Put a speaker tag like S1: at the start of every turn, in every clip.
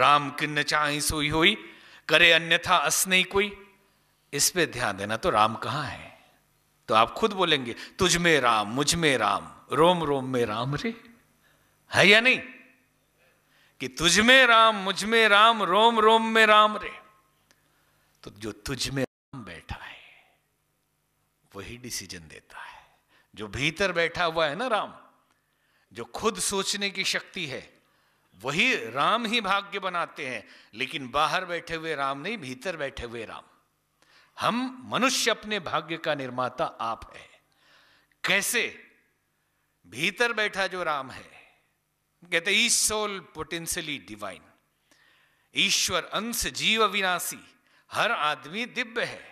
S1: राम किन्न चाही सोई हुई करे अन्यथा अस नहीं कोई इस पे ध्यान देना तो राम कहां है तो आप खुद बोलेंगे तुझ में राम मुझ में राम रोम रोम में राम रे है या नहीं कि तुझ में राम मुझ में राम रोम रोम में राम रे तो जो तुझ में राम बैठा है वही डिसीजन देता है जो भीतर बैठा हुआ है ना राम जो खुद सोचने की शक्ति है वही राम ही भाग्य बनाते हैं लेकिन बाहर बैठे हुए राम नहीं भीतर बैठे हुए राम हम मनुष्य अपने भाग्य का निर्माता आप है कैसे भीतर बैठा जो राम है कहते ई सोल पोटेंशियली डिवाइन ईश्वर अंश जीव विनाशी हर आदमी दिव्य है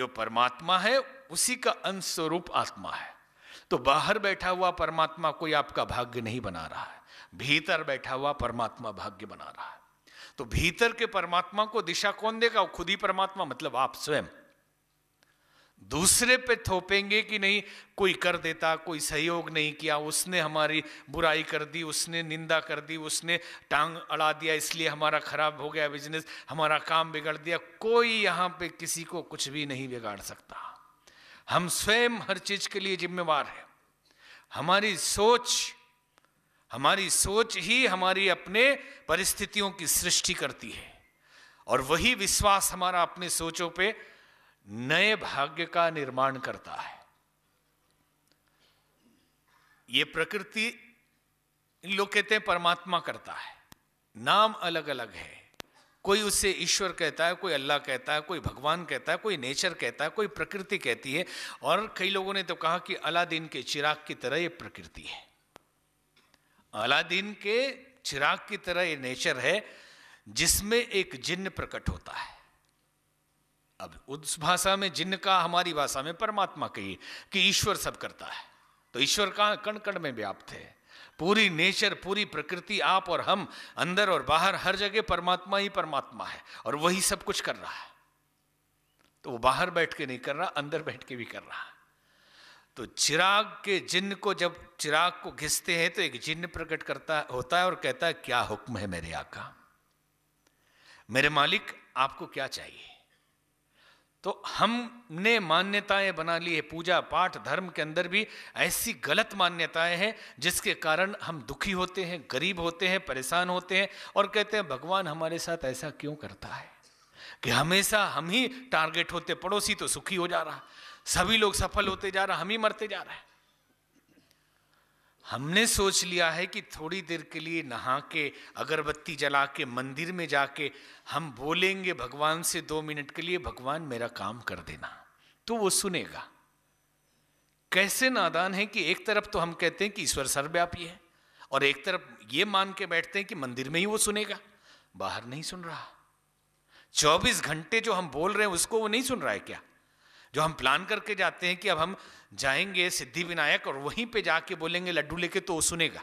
S1: जो परमात्मा है उसी का अंश स्वरूप आत्मा है तो बाहर बैठा हुआ परमात्मा कोई आपका भाग्य नहीं बना रहा है भीतर बैठा हुआ परमात्मा भाग्य बना रहा है तो भीतर के परमात्मा को दिशा कौन देगा खुद ही परमात्मा मतलब आप स्वयं दूसरे पे थोपेंगे कि नहीं कोई कर देता कोई सहयोग नहीं किया उसने हमारी बुराई कर दी उसने निंदा कर दी उसने टांग अड़ा दिया इसलिए हमारा खराब हो गया बिजनेस हमारा काम बिगड़ दिया कोई यहाँ पे किसी को कुछ भी नहीं बिगाड़ सकता हम स्वयं हर चीज के लिए जिम्मेवार है हमारी सोच हमारी सोच ही हमारी अपने परिस्थितियों की सृष्टि करती है और वही विश्वास हमारा अपने सोचों पर नए भाग्य का निर्माण करता है ये प्रकृति लोग कहते हैं परमात्मा करता है नाम अलग अलग है कोई उसे ईश्वर कहता है कोई अल्लाह कहता है कोई भगवान कहता है कोई नेचर कहता है कोई प्रकृति कहती है और कई लोगों ने तो कहा कि अलादीन के चिराग की तरह ये प्रकृति है अलादीन के चिराग की तरह ये नेचर है जिसमें एक जिन्न प्रकट होता है अब उस भाषा में जिन का हमारी भाषा में परमात्मा कही कि ईश्वर सब करता है तो ईश्वर का कण कण में व्याप्त है पूरी नेचर पूरी प्रकृति आप और हम अंदर और बाहर हर जगह परमात्मा ही परमात्मा है और वही सब कुछ कर रहा है तो वो बाहर बैठ के नहीं कर रहा अंदर बैठ के भी कर रहा है तो चिराग के जिन को जब चिराग को घिसते हैं तो एक जिन्न प्रकट करता होता है और कहता है क्या हुक्म है मेरे आका मेरे मालिक आपको क्या चाहिए तो हमने मान्यताएं बना ली है पूजा पाठ धर्म के अंदर भी ऐसी गलत मान्यताएं हैं जिसके कारण हम दुखी होते हैं गरीब होते हैं परेशान होते हैं और कहते हैं भगवान हमारे साथ ऐसा क्यों करता है कि हमेशा हम ही टारगेट होते पड़ोसी तो सुखी हो जा रहा सभी लोग सफल होते जा रहा हम ही मरते जा रहे हैं हमने सोच लिया है कि थोड़ी देर के लिए नहा के अगरबत्ती जला के मंदिर में जाके हम बोलेंगे भगवान से दो मिनट के लिए भगवान मेरा काम कर देना तो वो सुनेगा कैसे नादान है कि एक तरफ तो हम कहते हैं कि ईश्वर सर्वव्यापी है और एक तरफ ये मान के बैठते हैं कि मंदिर में ही वो सुनेगा बाहर नहीं सुन रहा 24 घंटे जो हम बोल रहे हैं उसको वो नहीं सुन रहा है क्या जो हम प्लान करके जाते हैं कि अब हम जाएंगे सिद्धि विनायक और वहीं पे जाके बोलेंगे लड्डू लेके तो वो सुनेगा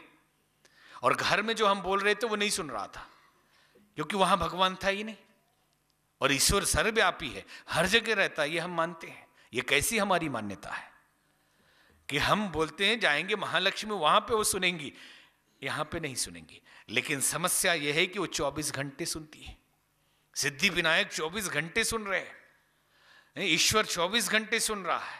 S1: और घर में जो हम बोल रहे थे वो नहीं सुन रहा था क्योंकि वहां भगवान था ही नहीं और ईश्वर सर्वव्यापी है हर जगह रहता है ये हम मानते हैं ये कैसी हमारी मान्यता है कि हम बोलते हैं जाएंगे महालक्ष्मी वहां पे वो सुनेंगी यहां पे नहीं सुनेंगी लेकिन समस्या यह है कि वो 24 घंटे सुनती है सिद्धि विनायक 24 घंटे सुन रहे हैं ईश्वर 24 घंटे सुन रहा है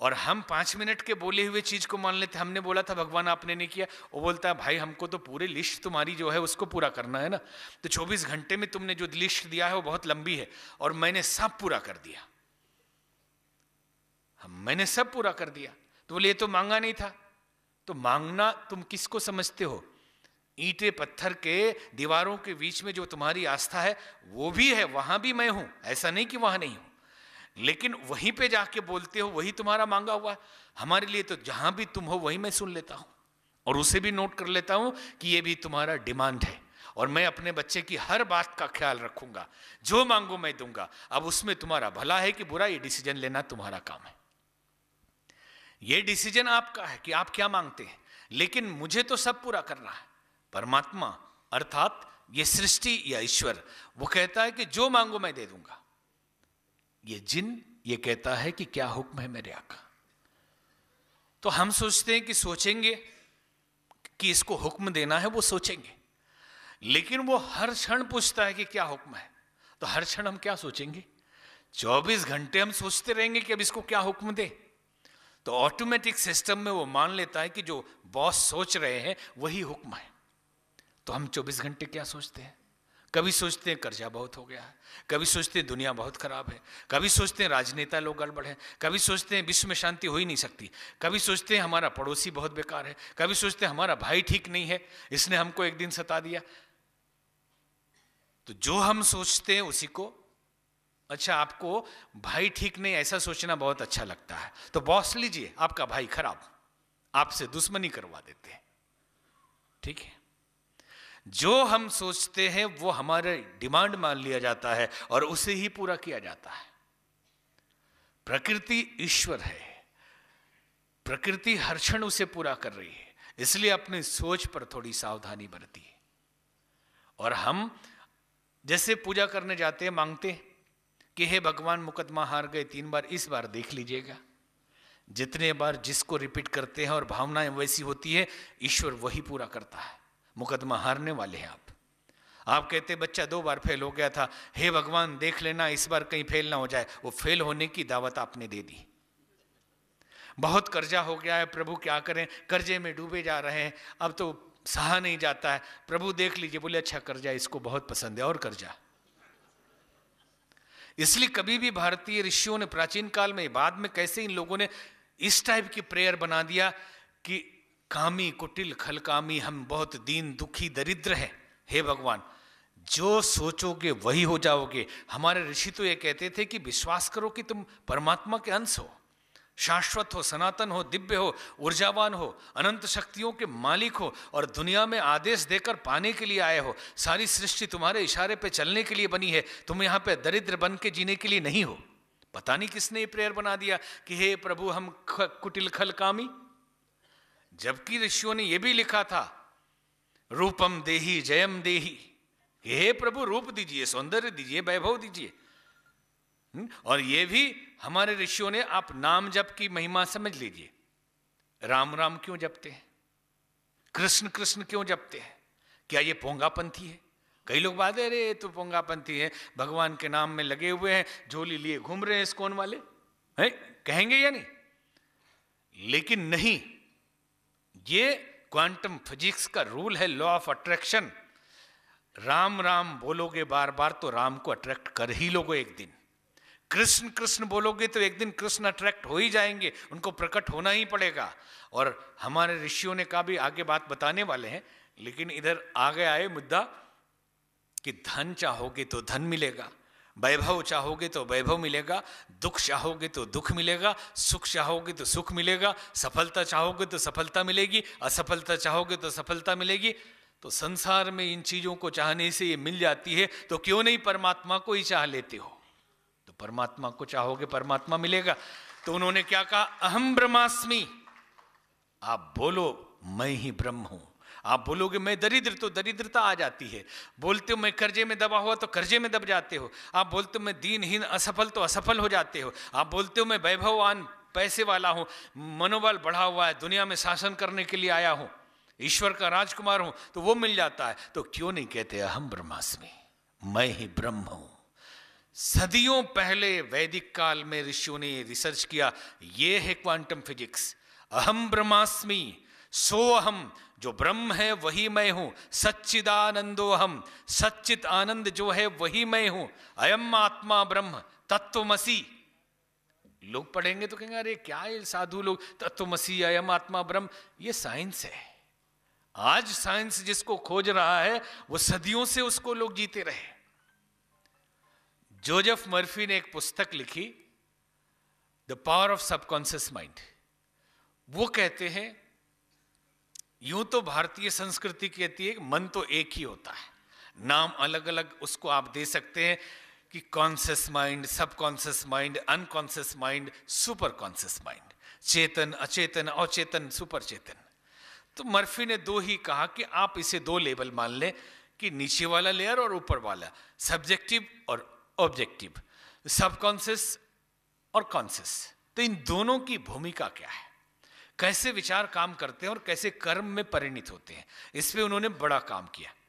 S1: और हम पांच मिनट के बोले हुए चीज़ को मान लेते हमने बोला था भगवान आपने नहीं किया वो बोलता है भाई हमको तो पूरी लिस्ट तुम्हारी जो है उसको पूरा करना है ना तो 24 घंटे में तुमने जो लिस्ट दिया है वो बहुत लंबी है और मैंने सब पूरा कर दिया मैंने सब पूरा कर दिया तो बोले ये तो मांगा नहीं था तो मांगना तुम किसको समझते हो ईटे पत्थर के दीवारों के बीच में जो तुम्हारी आस्था है वो भी है वहां भी मैं हूं ऐसा नहीं कि वहां नहीं हूं लेकिन वहीं पे जाके बोलते हो वही तुम्हारा मांगा हुआ है हमारे लिए तो जहां भी तुम हो वही मैं सुन लेता हूं और उसे भी नोट कर लेता हूं कि ये भी तुम्हारा डिमांड है और मैं अपने बच्चे की हर बात का ख्याल रखूंगा जो मांगो मैं दूंगा अब उसमें तुम्हारा भला है कि बुरा ये डिसीजन लेना तुम्हारा काम है ये डिसीजन आपका है कि आप क्या मांगते हैं लेकिन मुझे तो सब पूरा करना है परमात्मा अर्थात ये सृष्टि या ईश्वर वो कहता है कि जो मांगो मैं दे दूंगा ये जिन ये कहता है कि क्या हुक्म है मेरे आका तो हम सोचते हैं कि सोचेंगे कि इसको हुक्म देना है वो सोचेंगे लेकिन वो हर क्षण पूछता है कि क्या हुक्म है तो हर क्षण हम क्या सोचेंगे 24 घंटे हम सोचते रहेंगे कि अब इसको क्या हुक्म दे तो ऑटोमेटिक सिस्टम में वो मान लेता है कि जो बॉस सोच रहे हैं वही हुक्म है तो हम 24 घंटे क्या सोचते हैं कभी सोचते हैं कर्जा बहुत हो गया है कभी सोचते हैं दुनिया बहुत खराब है कभी सोचते हैं राजनेता लोग गड़बड़ हैं कभी सोचते हैं विश्व में शांति हो ही नहीं सकती कभी सोचते हैं हमारा पड़ोसी बहुत बेकार है कभी सोचते हैं हमारा भाई ठीक नहीं है इसने हमको एक दिन सता दिया तो जो हम सोचते हैं उसी को अच्छा आपको भाई ठीक नहीं ऐसा सोचना बहुत अच्छा लगता है तो बॉस लीजिए आपका भाई खराब आपसे दुश्मनी करवा देते हैं ठीक है जो हम सोचते हैं वो हमारे डिमांड मान लिया जाता है और उसे ही पूरा किया जाता है प्रकृति ईश्वर है प्रकृति हर क्षण उसे पूरा कर रही है इसलिए अपनी सोच पर थोड़ी सावधानी बरती है और हम जैसे पूजा करने जाते हैं मांगते हैं कि हे भगवान मुकदमा हार गए तीन बार इस बार देख लीजिएगा जितने बार जिसको रिपीट करते हैं और भावनाएं वैसी होती है ईश्वर वही पूरा करता है मुकदमा हारने वाले हैं आप आप कहते बच्चा दो बार फेल हो गया था हे भगवान देख लेना इस बार कहीं फेल ना हो जाए वो फेल होने की दावत आपने दे दी बहुत कर्जा हो गया है प्रभु क्या करें कर्जे में डूबे जा रहे हैं अब तो सहा नहीं जाता है प्रभु देख लीजिए बोले अच्छा कर्जा इसको बहुत पसंद है और कर्जा इसलिए कभी भी भारतीय ऋषियों ने प्राचीन काल में बाद में कैसे इन लोगों ने इस टाइप की प्रेयर बना दिया कि कामी कुटिल खलकामी हम बहुत दीन दुखी दरिद्र हैं हे भगवान जो सोचोगे वही हो जाओगे हमारे ऋषि तो ये कहते थे कि विश्वास करो कि तुम परमात्मा के अंश हो शाश्वत हो सनातन हो दिव्य हो ऊर्जावान हो अनंत शक्तियों के मालिक हो और दुनिया में आदेश देकर पाने के लिए आए हो सारी सृष्टि तुम्हारे इशारे पे चलने के लिए बनी है तुम यहाँ पे दरिद्र बन के जीने के लिए नहीं हो पता नहीं किसने ये प्रेयर बना दिया कि हे प्रभु हम कुटिल खल कामी जबकि ऋषियों ने यह भी लिखा था रूपम देही जयम देही हे प्रभु रूप दीजिए सौंदर्य दीजिए वैभव दीजिए हम्म, और यह भी हमारे ऋषियों ने आप नाम जप की महिमा समझ लीजिए राम राम क्यों जपते हैं कृष्ण कृष्ण क्यों जपते हैं क्या ये पोंगापंथी है कई लोग बात अरे तो पोंगापंथी है भगवान के नाम में लगे हुए हैं झोली लिए घूम रहे हैं इस कौन वाले है? कहेंगे या नहीं लेकिन नहीं ये क्वांटम फिजिक्स का रूल है law of attraction Ram Ram बोलोगे बार बार तो राम को अट्रैक्ट कर ही लोगे एक दिन कृष्ण कृष्ण बोलोगे तो एक दिन कृष्ण अट्रैक्ट हो ही जाएंगे उनको प्रकट होना ही पड़ेगा और हमारे ऋषियों ने कहा भी आगे बात बताने वाले हैं लेकिन इधर आगे आए मुद्दा कि धन चाहोगे तो धन मिलेगा वैभव चाहोगे तो वैभव मिलेगा दुख चाहोगे तो दुख मिलेगा सुख चाहोगे तो सुख मिलेगा सफलता चाहोगे तो सफलता मिलेगी असफलता चाहोगे तो सफलता मिलेगी तो संसार में इन चीज़ों को चाहने से ये मिल जाती है तो क्यों नहीं परमात्मा को ही चाह लेते हो तो परमात्मा को चाहोगे परमात्मा मिलेगा तो उन्होंने क्या कहा अहम ब्रह्मास्मि आप बोलो मैं ही ब्रह्म हूं आप बोलोगे मैं दरिद्र तो दरिद्रता आ जाती है बोलते हो मैं कर्जे में दबा हुआ तो कर्जे में दब जाते हो आप बोलते हो मैं दीनहीन असफल तो असफल हो जाते हो आप बोलते हो मैं वैभववान पैसे वाला हूँ मनोबल बढ़ा हुआ है दुनिया में शासन करने के लिए आया हूँ ईश्वर का राजकुमार हूँ तो वो मिल जाता है तो क्यों नहीं कहते अहम ब्रह्मास्मि मैं ही ब्रह्म हूँ सदियों पहले वैदिक काल में ऋषियों ने रिसर्च किया ये है क्वांटम फिजिक्स अहम ब्रह्मास्मि सो अहम जो ब्रह्म है वही मैं हूं सच्चिदानंदो हम सच्चित आनंद जो है वही मैं हूं अयम आत्मा ब्रह्म तत्वमसी लोग पढ़ेंगे तो कहेंगे अरे क्या ये साधु लोग तत्वमसी अयम आत्मा ब्रह्म ये साइंस है आज साइंस जिसको खोज रहा है वो सदियों से उसको लोग जीते रहे जोजफ मर्फी ने एक पुस्तक लिखी the power of subconscious mind वो कहते हैं यूं तो भारतीय संस्कृति कहती है कि मन तो एक ही होता है नाम अलग अलग उसको आप दे सकते हैं कि conscious mind subconscious mind unconscious mind super conscious mind चेतन अचेतन अचेतन सुपर चेतन तो मर्फी ने दो ही कहा कि आप इसे दो लेवल मान लें कि नीचे वाला लेयर और ऊपर वाला सब्जेक्टिव और ऑब्जेक्टिव सबकॉन्सियस और कॉन्शियस तो इन दोनों की भूमिका क्या है कैसे विचार काम करते हैं और कैसे कर्म में परिणित होते हैं इस पर उन्होंने बड़ा काम किया